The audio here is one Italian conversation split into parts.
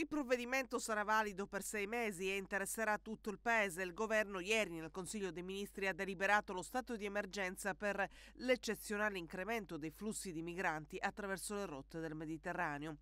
Il provvedimento sarà valido per sei mesi e interesserà tutto il Paese. Il governo ieri nel Consiglio dei Ministri ha deliberato lo stato di emergenza per l'eccezionale incremento dei flussi di migranti attraverso le rotte del Mediterraneo.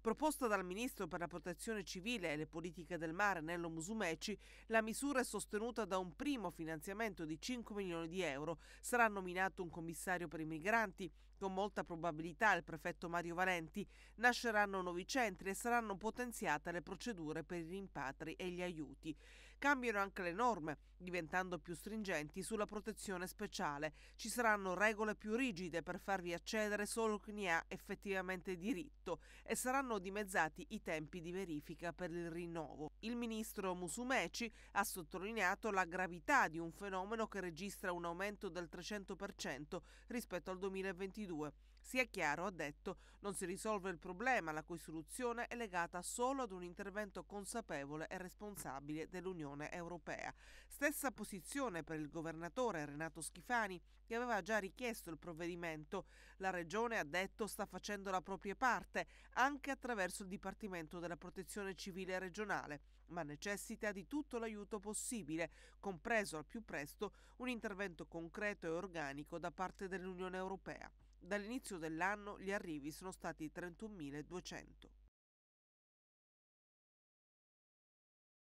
Proposta dal ministro per la protezione civile e le politiche del mare Nello Musumeci, la misura è sostenuta da un primo finanziamento di 5 milioni di euro. Sarà nominato un commissario per i migranti con molta probabilità il prefetto Mario Valenti nasceranno nuovi centri e saranno potenziate le procedure per i rimpatri e gli aiuti. Cambiano anche le norme, diventando più stringenti sulla protezione speciale. Ci saranno regole più rigide per farvi accedere solo chi ne ha effettivamente diritto e saranno dimezzati i tempi di verifica per il rinnovo. Il ministro Musumeci ha sottolineato la gravità di un fenomeno che registra un aumento del 300% rispetto al 2022 2022. Sia chiaro, ha detto, non si risolve il problema, la cui soluzione è legata solo ad un intervento consapevole e responsabile dell'Unione Europea. Stessa posizione per il governatore Renato Schifani, che aveva già richiesto il provvedimento. La Regione, ha detto, sta facendo la propria parte, anche attraverso il Dipartimento della Protezione Civile regionale, ma necessita di tutto l'aiuto possibile, compreso al più presto un intervento concreto e organico da parte dell'Unione Europea. Dall'inizio dell'anno gli arrivi sono stati 31.200.